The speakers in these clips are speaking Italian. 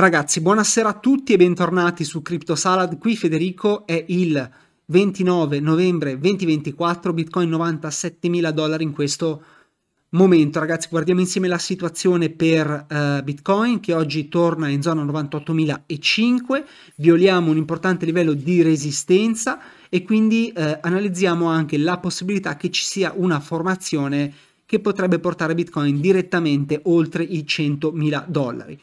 Ragazzi, buonasera a tutti e bentornati su Crypto Salad. Qui Federico è il 29 novembre 2024, Bitcoin 97.000 dollari in questo momento. Ragazzi, guardiamo insieme la situazione per uh, Bitcoin che oggi torna in zona 98.005, violiamo un importante livello di resistenza e quindi uh, analizziamo anche la possibilità che ci sia una formazione che potrebbe portare Bitcoin direttamente oltre i 100.000 dollari.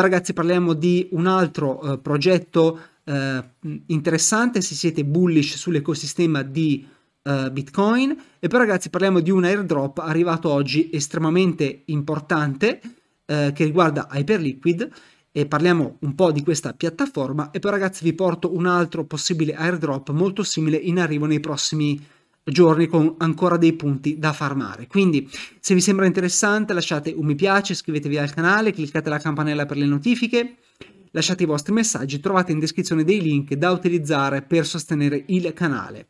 Poi ragazzi parliamo di un altro eh, progetto eh, interessante se siete bullish sull'ecosistema di eh, Bitcoin e poi ragazzi parliamo di un airdrop arrivato oggi estremamente importante eh, che riguarda Hyperliquid e parliamo un po' di questa piattaforma e poi ragazzi vi porto un altro possibile airdrop molto simile in arrivo nei prossimi giorni con ancora dei punti da farmare. Quindi se vi sembra interessante lasciate un mi piace, iscrivetevi al canale, cliccate la campanella per le notifiche, lasciate i vostri messaggi, trovate in descrizione dei link da utilizzare per sostenere il canale.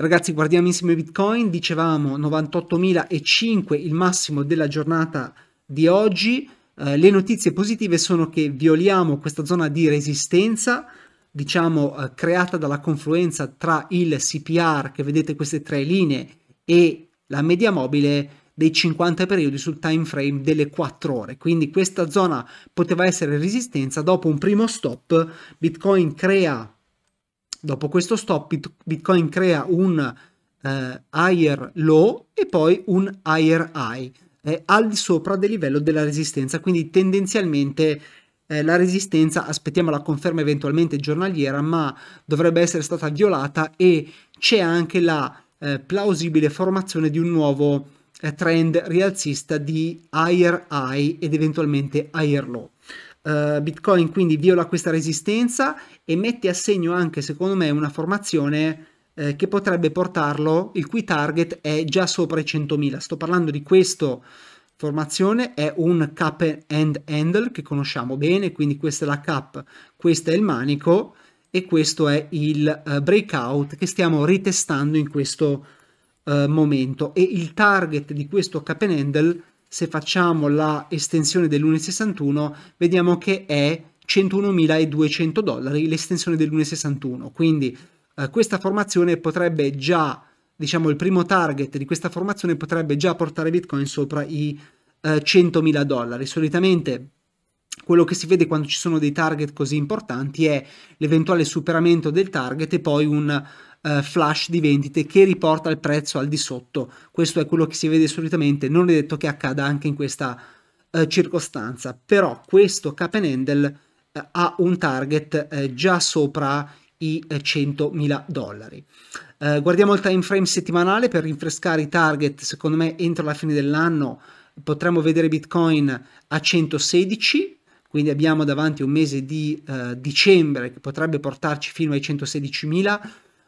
Ragazzi, guardiamo insieme Bitcoin, dicevamo 98.005 il massimo della giornata di oggi. Eh, le notizie positive sono che violiamo questa zona di resistenza, diciamo eh, creata dalla confluenza tra il CPR che vedete queste tre linee e la media mobile dei 50 periodi sul time frame delle 4 ore. Quindi questa zona poteva essere resistenza. Dopo un primo stop, Bitcoin crea dopo questo stop Bitcoin crea un eh, higher low e poi un higher high eh, al di sopra del livello della resistenza, quindi tendenzialmente eh, la resistenza, aspettiamo la conferma eventualmente giornaliera, ma dovrebbe essere stata violata e c'è anche la eh, plausibile formazione di un nuovo eh, trend rialzista di higher high ed eventualmente higher low. Uh, Bitcoin quindi viola questa resistenza e mette a segno anche secondo me una formazione eh, che potrebbe portarlo, il cui target è già sopra i 100.000. Sto parlando di questo formazione è un cap and handle che conosciamo bene, quindi questa è la cap, questo è il manico e questo è il uh, breakout che stiamo ritestando in questo uh, momento e il target di questo cap and handle se facciamo la estensione dell'1.61 vediamo che è 101.200 dollari l'estensione dell'1.61 quindi uh, questa formazione potrebbe già diciamo, il primo target di questa formazione potrebbe già portare Bitcoin sopra i eh, 100.000 dollari. Solitamente quello che si vede quando ci sono dei target così importanti è l'eventuale superamento del target e poi un eh, flash di vendite che riporta il prezzo al di sotto. Questo è quello che si vede solitamente, non è detto che accada anche in questa eh, circostanza, però questo cap and handle eh, ha un target eh, già sopra i 100.000 eh, dollari. Eh, guardiamo il time frame settimanale per rinfrescare i target, secondo me entro la fine dell'anno potremmo vedere Bitcoin a 116, quindi abbiamo davanti un mese di eh, dicembre che potrebbe portarci fino ai 116.000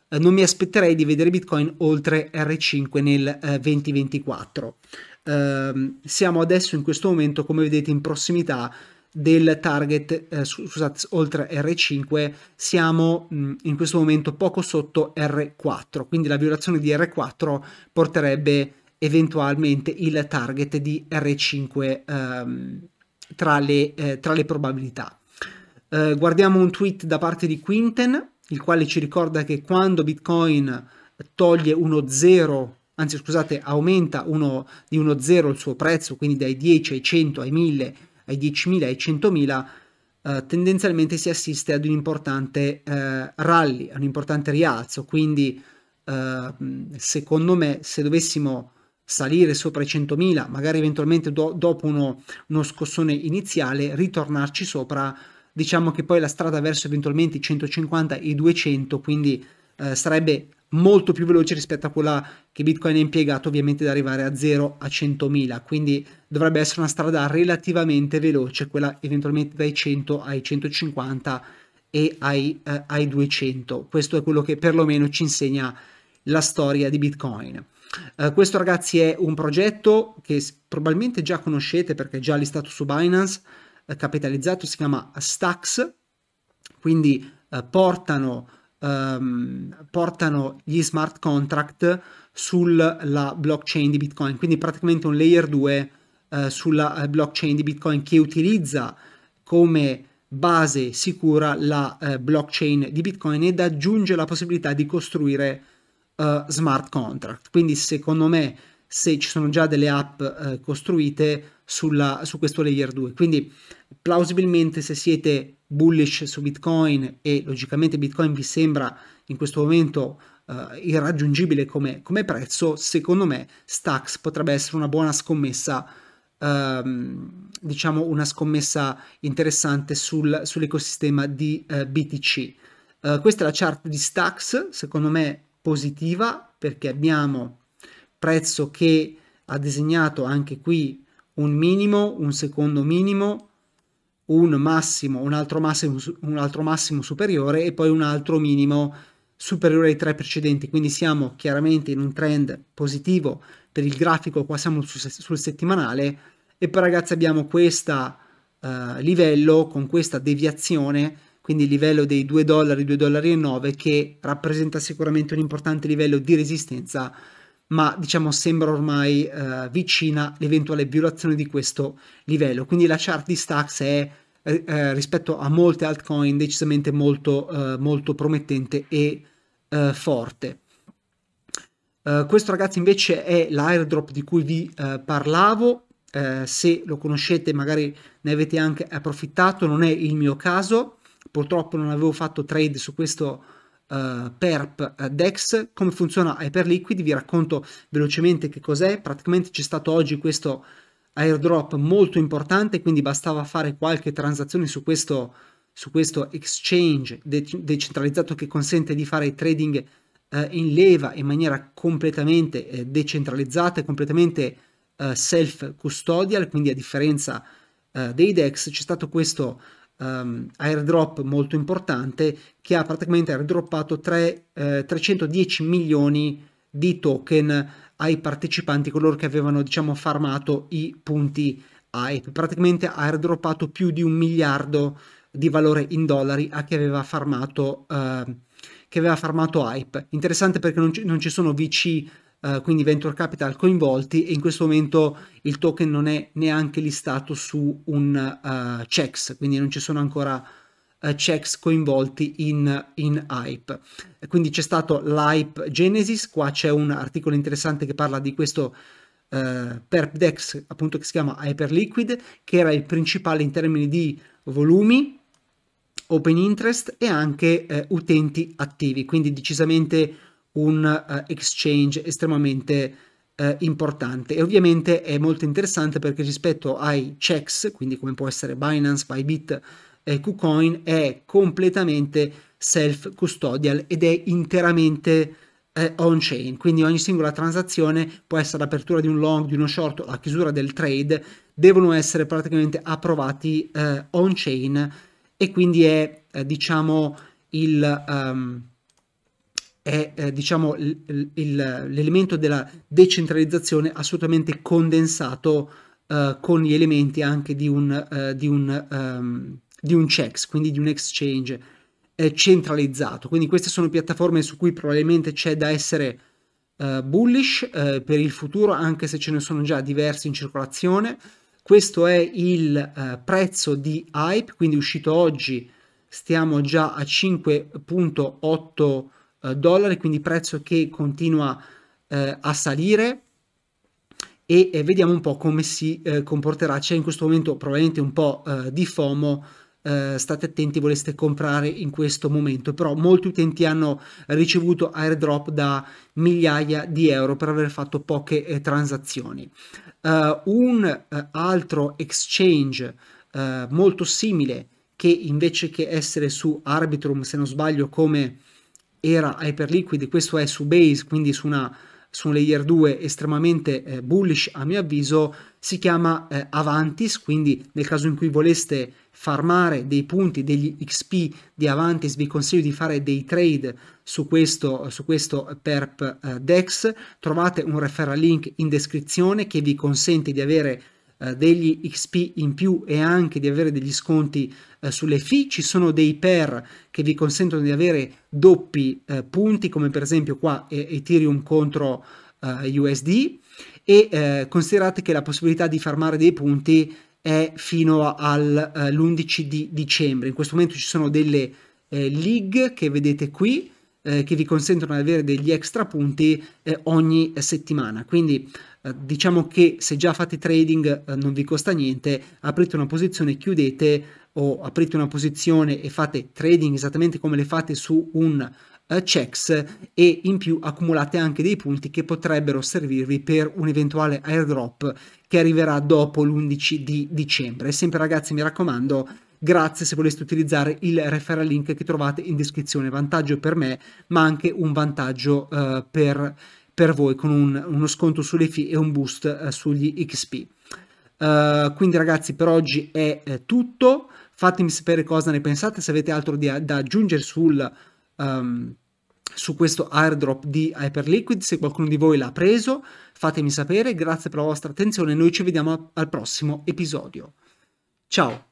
eh, non mi aspetterei di vedere Bitcoin oltre R5 nel 2024. Eh, ehm, siamo adesso in questo momento, come vedete, in prossimità del target eh, scusate, oltre R5 siamo mh, mm, in questo momento poco sotto R4 quindi la violazione di R4 porterebbe eventualmente il target di R5 ehm, tra, le, eh, tra, le, probabilità eh, guardiamo un tweet da parte di Quinten il quale ci ricorda che quando Bitcoin toglie uno 0 anzi scusate aumenta uno, di uno 0 il suo prezzo quindi dai 10 ai 100 ai 1000 ai 10.000 e ai 100.000, eh, tendenzialmente si assiste ad un importante eh, rally, a un importante rialzo. Quindi, eh, secondo me, se dovessimo salire sopra i 100.000, magari eventualmente do- dopo uno, uno scossone iniziale, ritornarci sopra, diciamo che poi la strada verso eventualmente i 150 e i 200, quindi eh, sarebbe molto più veloce rispetto a quella che Bitcoin ha impiegato ovviamente da arrivare a 0 a 100.000, quindi dovrebbe essere una strada relativamente veloce, quella eventualmente dai 100 ai 150 e ai, eh, ai 200. Questo è quello che perlomeno ci insegna la storia di Bitcoin. Uh, questo ragazzi è un progetto che probabilmente già conoscete perché è già listato su Binance, eh, capitalizzato, si chiama Stacks, quindi eh, portano ehm, portano gli smart contract sulla blockchain di Bitcoin, quindi praticamente un layer 2 eh, sulla eh, blockchain di Bitcoin che utilizza come base sicura la eh, blockchain di Bitcoin ed aggiunge la possibilità di costruire eh, smart contract. Quindi secondo me se ci sono già delle app eh, costruite sulla, su questo layer 2. Quindi plausibilmente se siete bullish su Bitcoin e logicamente Bitcoin vi sembra in questo momento uh, irraggiungibile come, come, prezzo, secondo me Stax potrebbe essere una buona scommessa, um, diciamo una scommessa interessante sul, sull'ecosistema di uh, eh, BTC. Uh, eh, questa è la chart di Stax, secondo me positiva perché abbiamo prezzo che ha disegnato anche qui un minimo, un secondo minimo, un massimo, un altro massimo, un altro massimo superiore e poi un altro minimo superiore ai tre precedenti. Quindi siamo chiaramente in un trend positivo per il grafico, qua siamo sul, sul settimanale e poi ragazzi abbiamo questo uh, eh, livello con questa deviazione quindi il livello dei 2 dollari, 2 dollari e 9 che rappresenta sicuramente un importante livello di resistenza ma diciamo sembra ormai eh, vicina l'eventuale violazione di questo livello. Quindi la chart di Stax è eh, eh, rispetto a molte altcoin decisamente molto, eh, molto promettente e eh, forte. Eh, questo ragazzi invece è l'airdrop di cui vi parlavo, se lo conoscete magari ne avete anche approfittato, non è il mio caso, purtroppo non avevo fatto trade su questo uh, eh, perp eh, DEX, come funziona Hyperliquid, vi racconto velocemente che cos'è, praticamente c'è stato oggi questo airdrop molto importante, quindi bastava fare qualche transazione su questo, su questo exchange de- decentralizzato che consente di fare trading uh, in leva in maniera completamente uh, decentralizzata e completamente self custodial, quindi a differenza dei DEX c'è stato questo um, airdrop molto importante che ha praticamente airdroppato 3, eh, 310 milioni di token ai partecipanti, coloro che avevano diciamo farmato i punti hype. Praticamente ha airdroppato più di un miliardo di valore in dollari a chi aveva farmato, eh, che aveva farmato hype. Interessante perché non ci, non ci sono VC eh, quindi venture capital coinvolti e in questo momento il token non è neanche listato su un uh, checks, quindi non ci sono ancora uh, checks coinvolti in, in hype. Quindi c'è stato l'hype Genesis, qua c'è un articolo interessante che parla di questo uh, perpdex appunto che si chiama Hyperliquid, che era il principale in termini di volumi, open interest e anche eh, utenti attivi, quindi decisamente un uh, exchange estremamente uh, importante e ovviamente è molto interessante perché rispetto ai checks, quindi come può essere Binance, Bybit e KuCoin, è completamente self-custodial ed è interamente eh, on-chain, quindi ogni singola transazione può essere l'apertura di un long, di uno short, la chiusura del trade, devono essere praticamente approvati eh, on-chain e quindi è eh, diciamo il, um, è eh, diciamo, l'elemento della decentralizzazione assolutamente condensato eh, con gli elementi anche di un, eh, di, un, um, di un checks, quindi di un exchange eh, centralizzato. Quindi queste sono piattaforme su cui probabilmente c'è da essere eh, bullish eh, per il futuro, anche se ce ne sono già diverse in circolazione. Questo è il prezzo di Hype, quindi uscito oggi, stiamo già a 5.8 eh, dollari, quindi prezzo che continua eh, a salire e eh, vediamo un po' come si eh, comporterà. C'è in questo momento probabilmente un po' eh, di FOMO, state attenti voleste comprare in questo momento, però molti utenti hanno ricevuto airdrop da migliaia di euro per aver fatto poche transazioni. un altro exchange molto simile che invece che essere su Arbitrum, se non sbaglio, come era Hyperliquid, questo è su Base, quindi su, una, su un layer 2 estremamente eh, bullish a mio avviso, si chiama eh, Avantis, quindi nel caso in cui voleste farmare dei punti, degli XP di Avantis, vi consiglio di fare dei trade su questo, su questo perp eh, DEX, trovate un referral link in descrizione che vi consente di avere eh, degli XP in più e anche di avere degli sconti eh, sulle fee, ci sono dei pair che vi consentono di avere doppi eh, punti come per esempio qua Ethereum contro USD e considerate che la possibilità di farmare dei punti è fino all'11 di dicembre. In questo momento ci sono delle league che vedete qui che vi consentono di avere degli extra punti ogni settimana. Quindi eh, diciamo che se già fate trading eh, non vi costa niente, aprite una posizione, chiudete o aprite una posizione e fate trading esattamente come le fate su un eh, checks e in più accumulate anche dei punti che potrebbero servirvi per un eventuale airdrop che arriverà dopo l'11 di dicembre. sempre ragazzi mi raccomando grazie se voleste utilizzare il referral link che trovate in descrizione. Vantaggio per me, ma anche un vantaggio uh, per per voi con un, uno sconto sulle fee e un boost eh, sugli XP. Uh, eh, quindi ragazzi per oggi è, è eh, tutto, fatemi sapere cosa ne pensate, se avete altro di, da aggiungere sul, um, su questo airdrop di Hyperliquid, se qualcuno di voi l'ha preso fatemi sapere, grazie per la vostra attenzione, noi ci vediamo al prossimo episodio. Ciao!